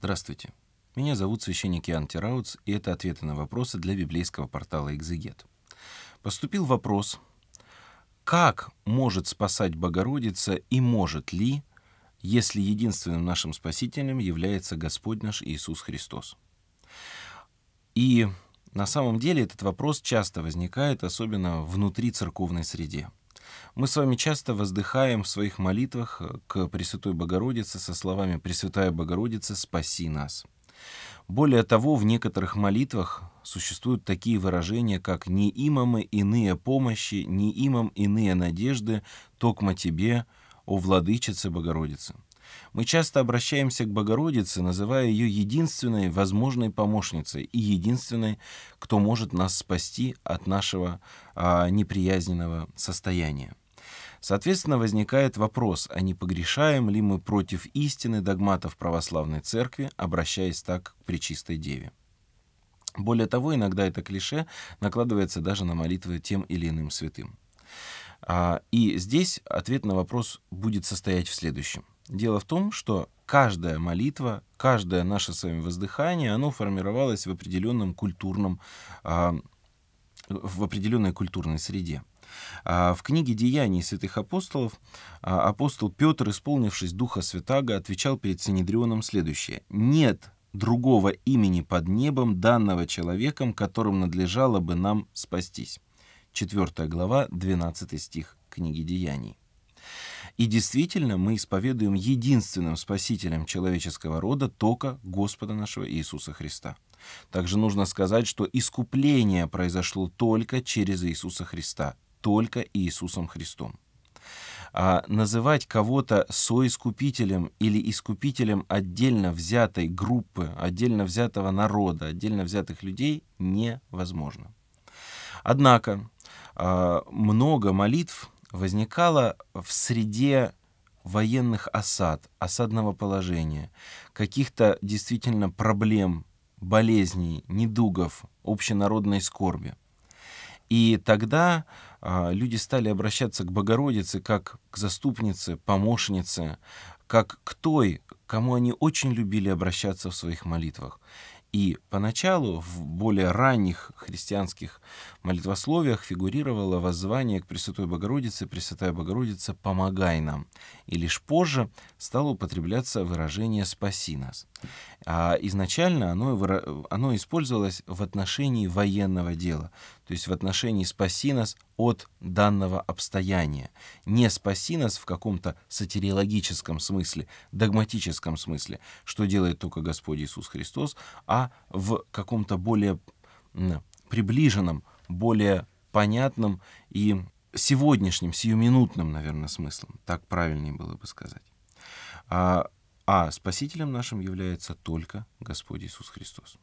Здравствуйте. Меня зовут священник Иоанн Тирауц, и это ответы на вопросы для библейского портала «Экзегет». Поступил вопрос, как может спасать Богородица и может ли, если единственным нашим спасителем является Господь наш Иисус Христос? И на самом деле этот вопрос часто возникает, особенно внутри церковной среде – мы с вами часто воздыхаем в своих молитвах э, к Пресвятой Богородице со словами «Пресвятая Богородица, спаси нас». Более того, в некоторых молитвах существуют такие выражения, как «не имамы иные помощи, не имам иные надежды, токма тебе, о Владычице Богородице». Мы часто обращаемся к Богородице, называя ее единственной возможной помощницей и единственной, кто может нас спасти от нашего а, неприязненного состояния. Соответственно, возникает вопрос, а не погрешаем ли мы против истины догматов православной церкви, обращаясь так к Пречистой Деве? Более того, иногда это клише накладывается даже на молитвы тем или иным святым. А, и здесь ответ на вопрос будет состоять в следующем – Дело в том, что каждая молитва, каждое наше с вами воздыхание, оно формировалось в определенном культурном, а, в определенной культурной среде. А, в книге «Деяний святых апостолов» а, апостол Петр, исполнившись Духа Святаго, отвечал перед Синедрионом следующее. «Нет другого имени под небом, данного человеком, которым надлежало бы нам спастись». 4 глава, 12 стих книги «Деяний». И действительно, мы исповедуем единственным спасителем человеческого рода только Господа нашего Иисуса Христа. Также нужно сказать, что искупление произошло только через Иисуса Христа, только Иисусом Христом. А называть кого-то соискупителем или искупителем отдельно взятой группы, отдельно взятого народа, отдельно взятых людей невозможно. Однако а, много молитв возникала в среде военных осад, осадного положения, каких-то действительно проблем, болезней, недугов, общенародной скорби. И тогда а, люди стали обращаться к Богородице как к заступнице, помощнице, как к той, к кому они очень любили обращаться в своих молитвах. И поначалу в более ранних христианских молитвословиях фигурировало воззвание к Пресвятой Богородице «Пресвятая Богородица, помогай нам». И лишь позже стало употребляться выражение «спаси нас». А изначально оно, оно использовалось в отношении военного дела, то есть в отношении «спаси нас от данного обстояния». Не «спаси нас» в каком-то сатириологическом смысле, догматическом смысле, что делает только Господь Иисус Христос, а в каком-то более приближенном, более понятном и сегодняшнем, сиюминутным, наверное, смыслом. Так правильнее было бы сказать. А, а спасителем нашим является только Господь Иисус Христос.